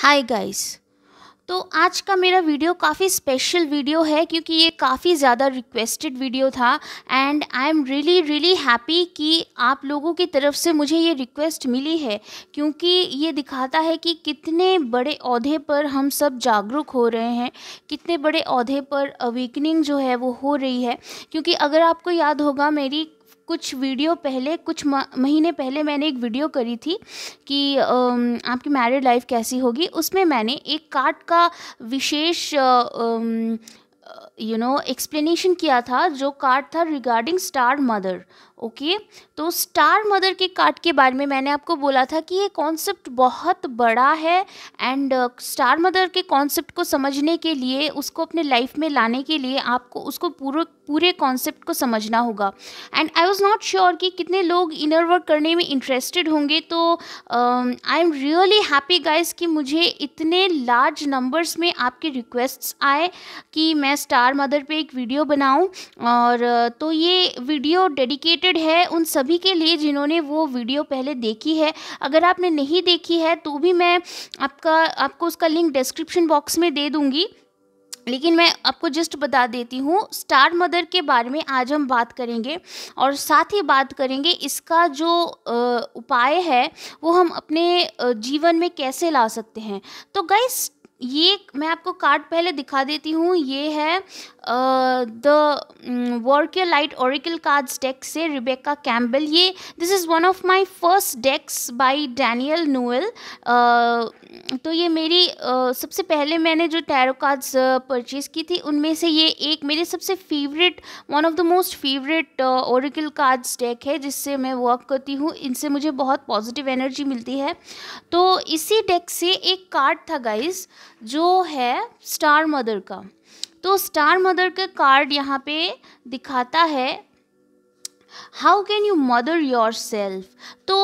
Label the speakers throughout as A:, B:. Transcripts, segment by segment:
A: Hi guys तो आज का मेरा वीडियो काफ़ी स्पेशल वीडियो है क्योंकि ये काफ़ी ज़्यादा रिक्वेस्टेड वीडियो था and I am really really happy कि आप लोगों की तरफ से मुझे ये रिक्वेस्ट मिली है क्योंकि ये दिखाता है कि कितने बड़े अहदे पर हम सब जागरूक हो रहे हैं कितने बड़े अहदे पर अवेकनिंग जो है वो हो रही है क्योंकि अगर आपको याद होगा मेरी कुछ वीडियो पहले कुछ महीने पहले मैंने एक वीडियो करी थी कि आपकी मैरिड लाइफ कैसी होगी उसमें मैंने एक कार्ड का विशेष यू नो एक्सप्लेनेशन किया था जो कार्ड था रिगार्डिंग स्टार मदर ओके तो स्टार मदर के कार्ड के बारे में मैंने आपको बोला था कि ये कॉन्सेप्ट बहुत बड़ा है एंड uh, स्टार मदर के कॉन्सेप्ट को समझने के लिए उसको अपने लाइफ में लाने के लिए आपको उसको पूरे पूरे कॉन्सेप्ट को समझना होगा and I was not sure कि कितने लोग इनर वर्क करने में इंटरेस्टेड होंगे तो I am really happy guys कि मुझे इतने लार्ज नंबर्स में आपके रिक्वेस्ट्स आए कि मैं स्टार मदर पे एक वीडियो बनाऊं और uh, तो ये वीडियो डेडिकेटेड रिलेटेड है उन सभी के लिए जिन्होंने वो वीडियो पहले देखी है अगर आपने नहीं देखी है तो भी मैं आपका आपको उसका लिंक डिस्क्रिप्शन बॉक्स में दे दूँगी लेकिन मैं आपको जस्ट बता देती हूँ स्टार मदर के बारे में आज हम बात करेंगे और साथ ही बात करेंगे इसका जो उपाय है वो हम अपने जीवन में कैसे ला सकते हैं तो गाइस ये मैं आपको कार्ड पहले दिखा देती हूँ ये है the work your light oracle cards deck से रिबेका कैम्बल ये this is one of my first decks by Daniel Noel तो ये मेरी uh, सबसे पहले मैंने जो टैरो कार्ड्स परचेज़ की थी उनमें से ये एक मेरे सबसे favourite one of the most favourite oracle cards deck है जिससे मैं वर्क करती हूँ इनसे मुझे बहुत पॉजिटिव एनर्जी मिलती है तो इसी डेक से एक कार्ड था गाइज़ जो है स्टार मदर का तो स्टार मदर का कार्ड यहाँ पे दिखाता है how can you mother yourself तो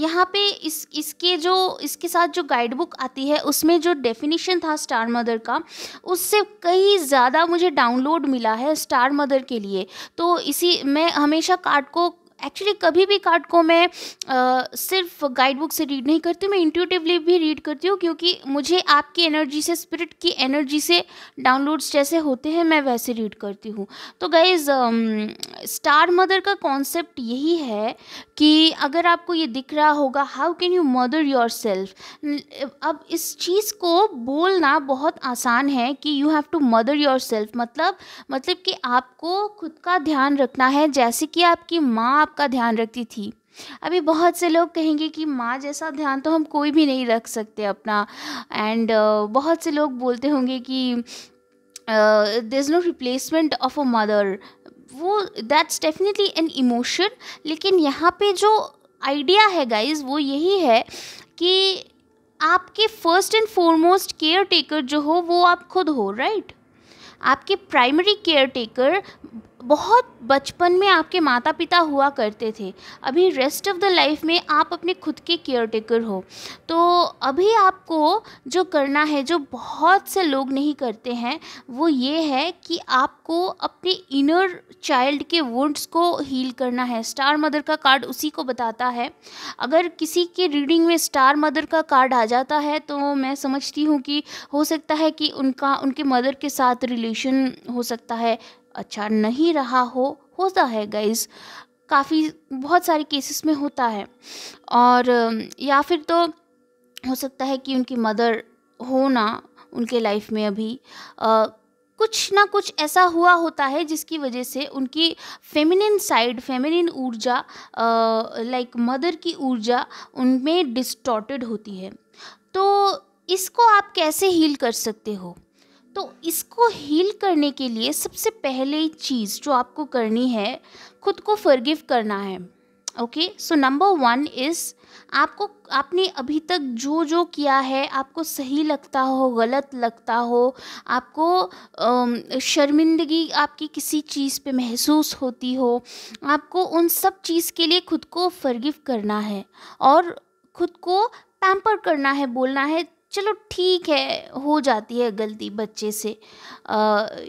A: यहाँ पे इस इसके जो इसके साथ जो गाइड बुक आती है उसमें जो डेफिनेशन था स्टार मदर का उससे कहीं ज़्यादा मुझे डाउनलोड मिला है स्टार मदर के लिए तो इसी मैं हमेशा कार्ड को एक्चुअली कभी भी कार्ड को मैं आ, सिर्फ गाइड बुक से रीड नहीं करती मैं इंट्यूटिवली भी रीड करती हूँ क्योंकि मुझे आपकी एनर्जी से स्पिरिट की एनर्जी से डाउनलोड्स जैसे होते हैं मैं वैसे रीड करती हूँ तो गाइज स्टार मदर का कॉन्सेप्ट यही है कि अगर आपको ये दिख रहा होगा how can you mother yourself अब इस चीज़ को बोलना बहुत आसान है कि you have to mother yourself मतलब मतलब कि आपको खुद का ध्यान रखना है जैसे कि आपकी माँ आप का ध्यान रखती थी अभी बहुत से लोग कहेंगे कि माँ जैसा ध्यान तो हम कोई भी नहीं रख सकते अपना एंड uh, बहुत से लोग बोलते होंगे कि there is no replacement of a mother वो दैट्स डेफिनेटली एन इमोशन लेकिन यहाँ पे जो आइडिया है गाइज वो यही है कि आपके first and foremost caretaker जो हो वो आप खुद हो राइट right? आपके प्राइमरी केयर टेकर बहुत बचपन में आपके माता पिता हुआ करते थे अभी रेस्ट ऑफ द लाइफ में आप अपने खुद के केयर टेकर हो तो अभी आपको जो करना है जो बहुत से लोग नहीं करते हैं वो ये है कि आपको अपने इनर चाइल्ड के वुंड्स को हील करना है स्टार मदर का कार्ड उसी को बताता है अगर किसी के रीडिंग में स्टार मदर का कार्ड आ जाता है तो मैं समझती हूँ कि हो सकता है कि उनका उनके मदर के साथ रिलेशन हो सकता है अच्छा नहीं रहा हो होता है गाइस काफ़ी बहुत सारे केसेस में होता है और या फिर तो हो सकता है कि उनकी मदर हो ना उनके लाइफ में अभी आ, कुछ ना कुछ ऐसा हुआ होता है जिसकी वजह से उनकी फेमिनिन साइड फेमिनिन ऊर्जा लाइक मदर की ऊर्जा उनमें डिस्टॉर्टेड होती है तो इसको आप कैसे हील कर सकते हो तो इसको हील करने के लिए सबसे पहले चीज़ जो आपको करनी है खुद को फर्गिव करना है okay so number one is आपको आपने अभी तक जो जो किया है आपको सही लगता हो गलत लगता हो आपको शर्मिंदगी आपकी किसी चीज़ पे महसूस होती हो आपको उन सब चीज़ के लिए खुद को फर्गिव करना है और खुद को पैम्पर करना है बोलना है चलो ठीक है हो जाती है गलती बच्चे से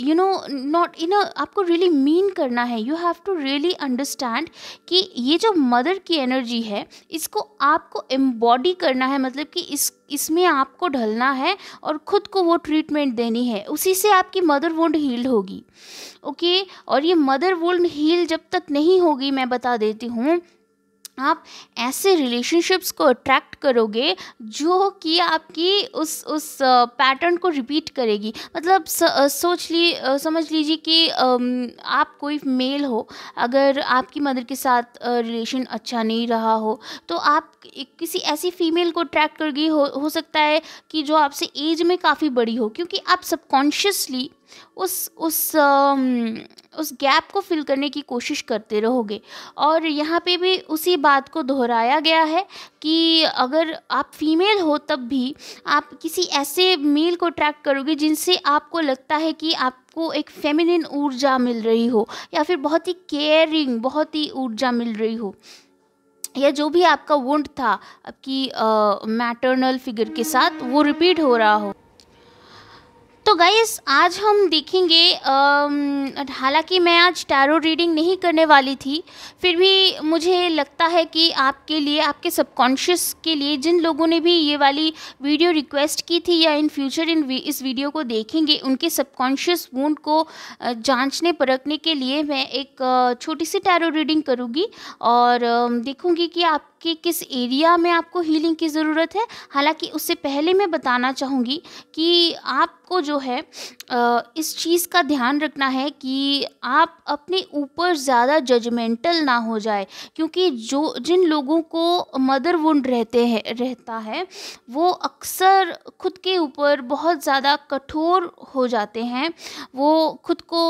A: यू नो नॉट इन आपको रियली really मीन करना है you have to really understand कि ये जो मदर की एनर्जी है इसको आपको एम्बॉडी करना है मतलब कि इस इसमें आपको ढलना है और ख़ुद को वो ट्रीटमेंट देनी है उसी से आपकी मदर वोंड हील्ड होगी ओके और ये मदर वोंड हील जब तक नहीं होगी मैं बता देती हूँ आप ऐसे रिलेशनशिप्स को अट्रैक्ट करोगे जो कि आपकी उस उस पैटर्न को रिपीट करेगी मतलब स, सोच ली समझ लीजिए कि आप कोई मेल हो अगर आपकी मदर के साथ रिलेशन अच्छा नहीं रहा हो तो आप किसी ऐसी फीमेल को अट्रैक्ट कर गई हो, हो सकता है कि जो आपसे एज में काफ़ी बड़ी हो क्योंकि आप सबकॉन्शियसली उस उस उस गैप को फिल करने की कोशिश करते रहोगे और यहाँ पे भी उसी बात को दोहराया गया है कि अगर आप फीमेल हो तब भी आप किसी ऐसे मेल को ट्रैक करोगे जिनसे आपको लगता है कि आप आपको एक फेमिनिन ऊर्जा मिल रही हो या फिर बहुत ही केयरिंग बहुत ही ऊर्जा मिल रही हो या जो भी आपका वुंड था आपकी मैटरनल फिगर के साथ वो रिपीट हो रहा हो तो गाइस आज हम देखेंगे हालांकि मैं आज टैरो रीडिंग नहीं करने वाली थी फिर भी मुझे लगता है कि आपके लिए आपके सबकॉन्शियस के लिए जिन लोगों ने भी ये वाली वीडियो रिक्वेस्ट की थी या इन फ्यूचर इन इस वीडियो को देखेंगे उनके सबकॉन्शियस वूंड को जांचने परखने के लिए मैं एक छोटी सी टैरो रीडिंग करूँगी और देखूँगी कि आप कि किस एरिया में आपको हीलिंग की ज़रूरत है हालांकि उससे पहले मैं बताना चाहूँगी कि आपको जो है इस चीज़ का ध्यान रखना है कि आप अपने ऊपर ज़्यादा जजमेंटल ना हो जाए क्योंकि जो जिन लोगों को मदर वुंड रहते हैं रहता है वो अक्सर खुद के ऊपर बहुत ज़्यादा कठोर हो जाते हैं वो खुद को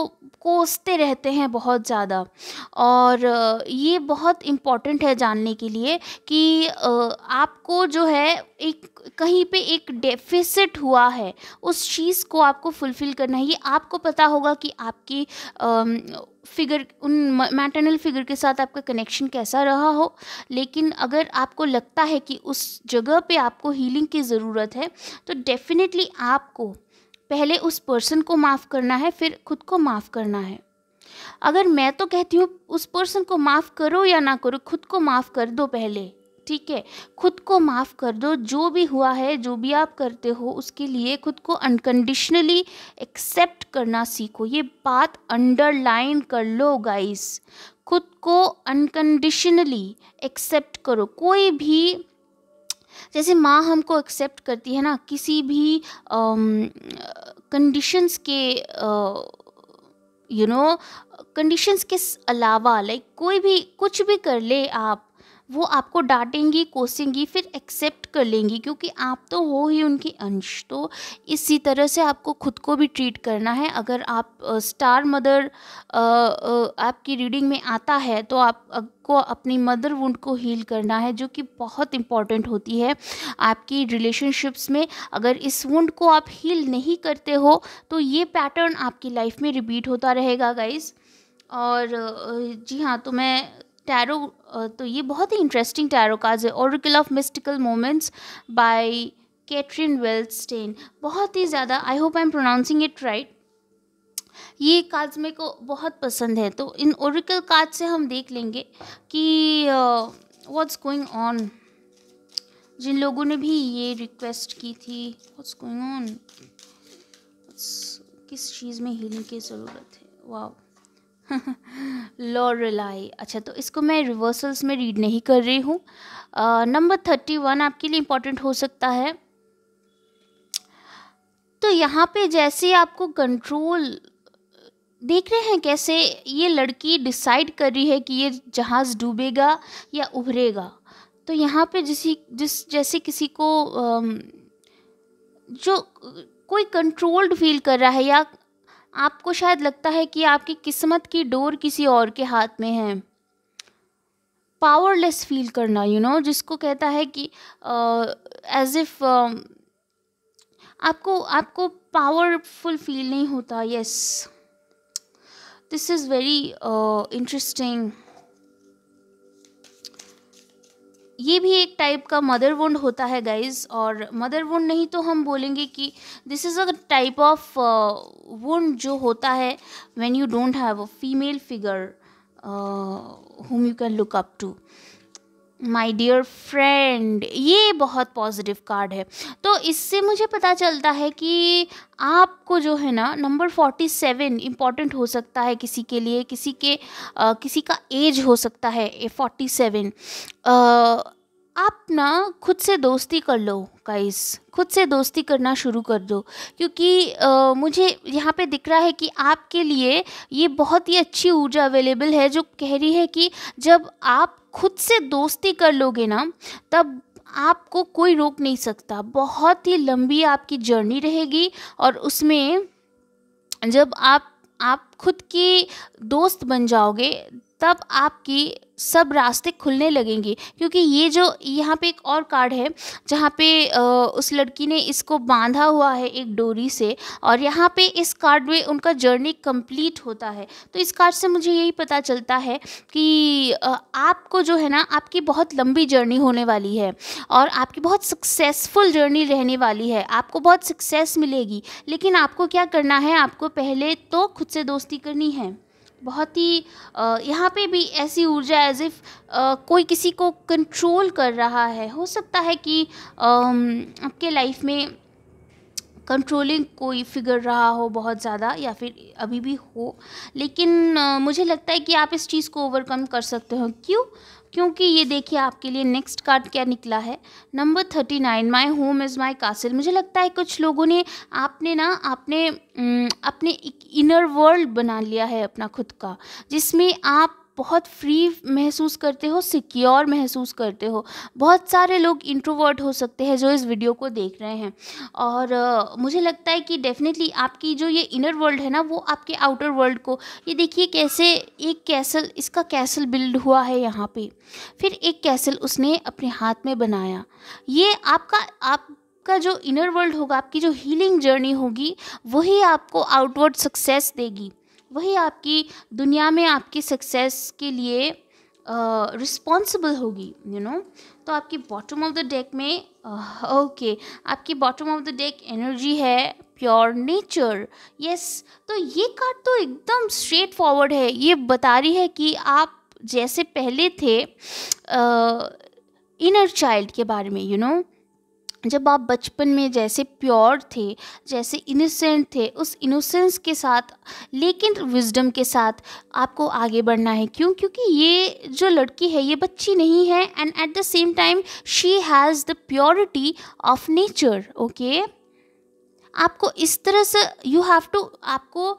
A: कोसते रहते हैं बहुत ज़्यादा और ये बहुत इम्पॉर्टेंट है जानने के लिए कि आपको जो है एक कहीं पे एक डेफिसिट हुआ है उस चीज़ को आपको फुलफ़िल करना है ये आपको पता होगा कि आपकी फिगर उन मैटरनल फिगर के साथ आपका कनेक्शन कैसा रहा हो लेकिन अगर आपको लगता है कि उस जगह पे आपको हीलिंग की ज़रूरत है तो डेफिनेटली आपको पहले उस पर्सन को माफ़ करना है फिर खुद को माफ़ करना है अगर मैं तो कहती हूँ उस पर्सन को माफ़ करो या ना करो खुद को माफ़ कर दो पहले ठीक है खुद को माफ़ कर दो जो भी हुआ है जो भी आप करते हो उसके लिए खुद को अनकंडीशनली एक्सेप्ट करना सीखो ये बात अंडरलाइन कर लो गाइस खुद को अनकंडीशनली एक्सेप्ट करो कोई भी जैसे माँ हमको एक्सेप्ट करती है ना किसी भी कंडीशंस के यू नो कंडीशंस के अलावा लाइक कोई भी कुछ भी कर ले आप वो आपको डांटेंगी कोसेंगी फिर एक्सेप्ट कर लेंगी क्योंकि आप तो हो ही उनके अंश तो इसी तरह से आपको खुद को भी ट्रीट करना है अगर आप स्टार मदर आपकी रीडिंग में आता है तो आप को अपनी मदर वुंड को हील करना है जो कि बहुत इम्पॉर्टेंट होती है आपकी रिलेशनशिप्स में अगर इस वुंड को आप हील नहीं करते हो तो ये पैटर्न आपकी लाइफ में रिपीट होता रहेगा गाइज़ और जी हाँ तो मैं टैरो uh, तो ये बहुत ही इंटरेस्टिंग टैरो कार्ड्स है oracle of mystical moments by Katrin Welstein बहुत ही ज़्यादा I hope I am pronouncing it right ये कार्ड्स मेरे को बहुत पसंद है तो इन ओरिकल कार्ड से हम देख लेंगे कि व्हाट्स गोइंग ऑन जिन लोगों ने भी ये रिक्वेस्ट की थी व्हाट्स गोइंग ऑन किस चीज़ में हीलिंग की ज़रूरत है वाह लॉरेलाई अच्छा तो इसको मैं रिवर्सल्स में रीड नहीं कर रही हूँ नंबर थर्टी वन आपके लिए इम्पोर्टेंट हो सकता है तो यहाँ पे जैसे आपको कंट्रोल देख रहे हैं कैसे ये लड़की डिसाइड कर रही है कि ये जहाज़ डूबेगा या उभरेगा तो यहाँ पे जिस जिस जैसे किसी को जो कोई कंट्रोल्ड फील कर रहा है या आपको शायद लगता है कि आपकी किस्मत की डोर किसी और के हाथ में है पावरलेस फील करना यू you नो know, जिसको कहता है कि एज uh, इफ़ uh, आपको आपको पावरफुल फील नहीं होता yes this is very interesting ये भी एक टाइप का मदर वुंड होता है गाइज और मदर वुंड नहीं तो हम बोलेंगे कि this is a type of wound जो होता है when you don't have a female figure whom you can look up to my dear friend ये बहुत पॉजिटिव कार्ड है तो इससे मुझे पता चलता है कि आपको जो है ना नंबर फोर्टी सेवन इम्पॉर्टेंट हो सकता है किसी के लिए किसी के आ, किसी का एज हो सकता है ए फोर्टी सेवन आप ना खुद से दोस्ती कर लो गाइस खुद से दोस्ती करना शुरू कर दो क्योंकि आ, मुझे यहाँ पे दिख रहा है कि आपके लिए ये बहुत ही अच्छी ऊर्जा अवेलेबल है जो कह रही है कि जब आप खुद से दोस्ती कर लोगे ना तब आपको कोई रोक नहीं सकता बहुत ही लंबी आपकी जर्नी रहेगी और उसमें जब आप आप खुद की दोस्त बन जाओगे तब आपकी सब रास्ते खुलने लगेंगे क्योंकि ये जो यहाँ पे एक और कार्ड है जहाँ पे उस लड़की ने इसको बांधा हुआ है एक डोरी से और यहाँ पे इस कार्ड में उनका जर्नी कंप्लीट होता है तो इस कार्ड से मुझे यही पता चलता है कि आपको जो है ना आपकी बहुत लंबी जर्नी होने वाली है और आपकी बहुत सक्सेसफुल जर्नी रहने वाली है आपको बहुत सक्सेस मिलेगी लेकिन आपको क्या करना है आपको पहले तो खुद से दोस्ती करनी है बहुत ही यहाँ पे भी ऐसी ऊर्जा एज इफ कोई किसी को कंट्रोल कर रहा है हो सकता है कि आपके लाइफ में कंट्रोलिंग कोई फिगर रहा हो बहुत ज़्यादा या फिर अभी भी हो लेकिन मुझे लगता है कि आप इस चीज़ को ओवरकम कर सकते हो क्यों क्योंकि ये देखिए आपके लिए नेक्स्ट कार्ड क्या निकला है number thirty nine my home is my castle मुझे लगता है कुछ लोगों ने आपने ना आपने अपने एक इनर वर्ल्ड बना लिया है अपना खुद का जिसमें आप बहुत फ्री महसूस करते हो सिक्योर महसूस करते हो बहुत सारे लोग इंट्रोवर्ट हो सकते हैं जो इस वीडियो को देख रहे हैं और uh, मुझे लगता है कि डेफिनेटली आपकी जो ये इनर वर्ल्ड है ना वो आपके आउटर वर्ल्ड को ये देखिए कैसे एक कैसल इसका कैसल बिल्ड हुआ है यहाँ पे फिर एक कैसल उसने अपने हाथ में बनाया ये आपका आप आपका जो इनर वर्ल्ड होगा आपकी जो हीलिंग जर्नी होगी वही आपको आउटवर्ड सक्सेस देगी वही आपकी दुनिया में आपकी सक्सेस के लिए रिस्पॉन्सिबल होगी यू नो तो आपकी बॉटम ऑफ द डेक में ओके okay, आपकी bottom of the deck energy है प्योर नेचर यस तो ये कार्ड तो एकदम स्ट्रेट फॉरवर्ड है ये बता रही है कि आप जैसे पहले थे इनर चाइल्ड के बारे में यू you नो know? जब आप बचपन में जैसे प्योर थे जैसे इनोसेंट थे उस इनोसेंस के साथ लेकिन विजडम के साथ आपको आगे बढ़ना है क्यों क्योंकि ये जो लड़की है ये बच्ची नहीं है and at the same time she has the purity of nature okay आपको इस तरह से यू हैव टू आपको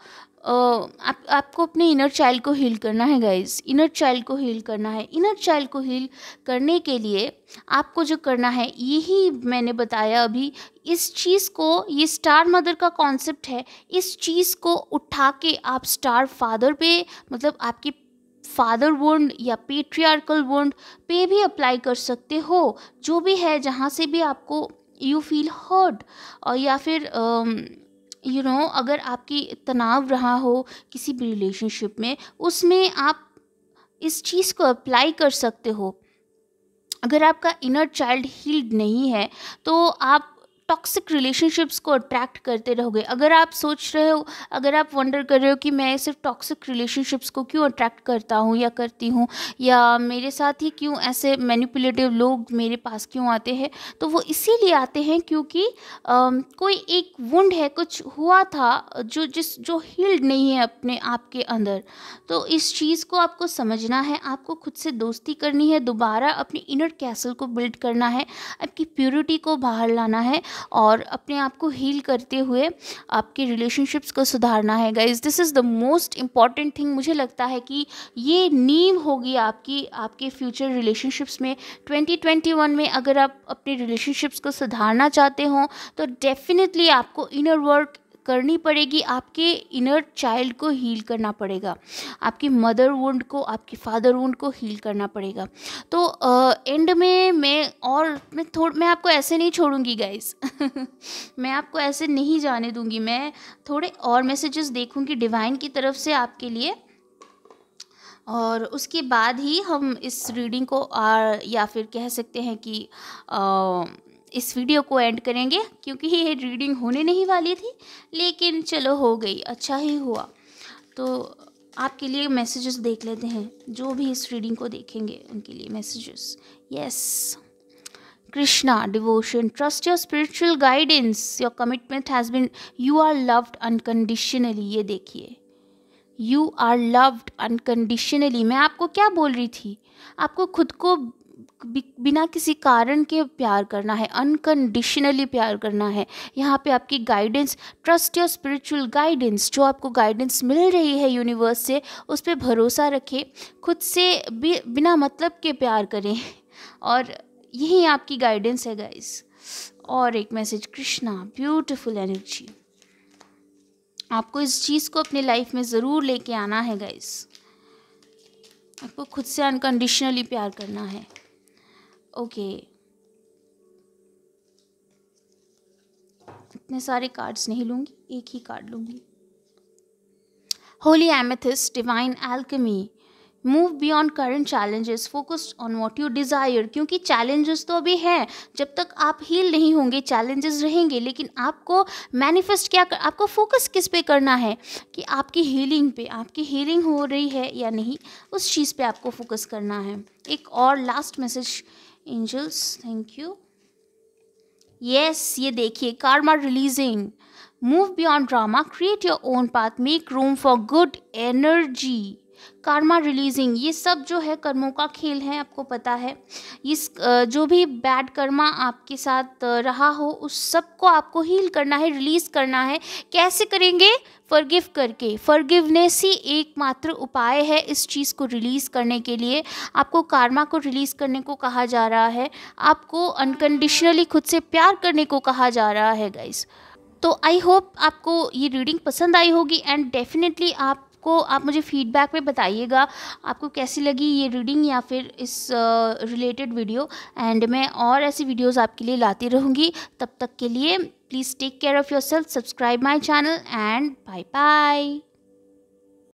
A: आप आपको अपने इनर चाइल्ड को हील करना है गाइज इनर चाइल्ड को हील करना है इनर चाइल्ड को हील करने के लिए आपको जो करना है यही मैंने बताया अभी इस चीज़ को ये स्टार मदर का कॉन्सेप्ट है इस चीज़ को उठा के आप स्टार फादर पे मतलब आपके फादर वर्ड या पेट्रियार्कल वर्ड पे भी अप्लाई कर सकते हो जो भी है जहाँ से भी आपको यू फील हर्ट या फिर you uh, know you know, अगर आपकी तनाव रहा हो किसी भी रिलेशनशिप में उसमें आप इस चीज़ को अप्लाई कर सकते हो अगर आपका इनर चाइल्ड हील्ड नहीं है तो आप टॉक्सिक रिलेशनशिप्स को अट्रैक्ट करते रहोगे अगर आप सोच रहे हो अगर आप वंडर कर रहे हो कि मैं सिर्फ टॉक्सिक रिलेशनशिप्स को क्यों अट्रैक्ट करता हूँ या करती हूँ या मेरे साथ ही क्यों ऐसे मैनिपुलेटिव लोग मेरे पास क्यों आते हैं तो वो इसीलिए आते हैं क्योंकि आ, कोई एक वुंड है कुछ हुआ था जो जिस जो हील्ड नहीं है अपने आप के अंदर तो इस चीज़ को आपको समझना है आपको खुद से दोस्ती करनी है दोबारा अपने इनर कैसल को बिल्ड करना है आपकी प्योरिटी को बाहर लाना है और अपने आप को हील करते हुए आपके रिलेशनशिप्स को सुधारना है guys this is the most important thing मुझे लगता है कि ये नींव होगी आपकी आपके फ्यूचर रिलेशनशिप्स में 2021 में अगर आप अपने रिलेशनशिप्स को सुधारना चाहते हो तो डेफिनेटली आपको इनर वर्क करनी पड़ेगी आपके इनर चाइल्ड को हील करना पड़ेगा आपकी मदर वुंड को आपकी फादर वुंड को हील करना पड़ेगा तो एंड में मैं और मैं थोड़ा मैं आपको ऐसे नहीं छोड़ूंगी गाइस मैं आपको ऐसे नहीं जाने दूंगी मैं थोड़े और मैसेजेस देखूंगी डिवाइन की तरफ से आपके लिए और उसके बाद ही हम इस रीडिंग को आ, या फिर कह सकते हैं कि आ, इस वीडियो को एंड करेंगे क्योंकि ये रीडिंग होने नहीं वाली थी लेकिन चलो हो गई अच्छा ही हुआ तो आपके लिए मैसेजेस देख लेते हैं जो भी इस रीडिंग को देखेंगे उनके लिए messages yes Krishna devotion trust your spiritual guidance your commitment has been you are loved unconditionally ये देखिए यू आर लव्ड अनकंडीशनली मैं आपको क्या बोल रही थी आपको खुद को बिना किसी कारण के प्यार करना है अनकंडीशनली प्यार करना है यहाँ पे आपकी guidance trust your spiritual guidance जो आपको गाइडेंस मिल रही है यूनिवर्स से उस पर भरोसा रखें खुद से भी बिना मतलब के प्यार करें और यही आपकी गाइडेंस है गाइस और एक मैसेज कृष्णा ब्यूटिफुल एनर्जी आपको इस चीज़ को अपने लाइफ में ज़रूर लेके आना है गाइस आपको खुद से अनकंडीशनली प्यार करना है ओके इतने सारे कार्ड्स नहीं लूंगी एक ही कार्ड लूंगी holy amethyst divine alchemy move beyond current challenges focused on what you desire क्योंकि चैलेंजेस तो अभी हैं जब तक आप हील नहीं होंगे चैलेंजेस रहेंगे लेकिन आपको मैनिफेस्ट क्या कर, आपको फोकस किस पे करना है कि आपकी हीलिंग पे आपकी हीलिंग हो रही है या नहीं उस चीज़ पे आपको फोकस करना है एक और last message angels thank you yes ये देखिए karma releasing move beyond drama create your own path make room for good energy karma releasing ये सब जो है कर्मों का खेल है आपको पता है इस जो भी बैड कर्मा आपके साथ रहा हो उस सब को आपको हील करना है रिलीज़ करना है कैसे करेंगे फॉरगिव करके फॉरगिवनेस ही एकमात्र उपाय है इस चीज़ को रिलीज़ करने के लिए आपको कार्मा को रिलीज़ करने को कहा जा रहा है आपको अनकंडीशनली खुद से प्यार करने को कहा जा रहा है गाइज़ तो आई होप आपको ये रीडिंग पसंद आई होगी एंड डेफिनेटली आप को आप मुझे फ़ीडबैक में बताइएगा आपको कैसी लगी ये रीडिंग या फिर इस रिलेटेड वीडियो एंड मैं और ऐसी वीडियोस आपके लिए लाती रहूँगी तब तक के लिए please take care of yourself subscribe my channel and bye bye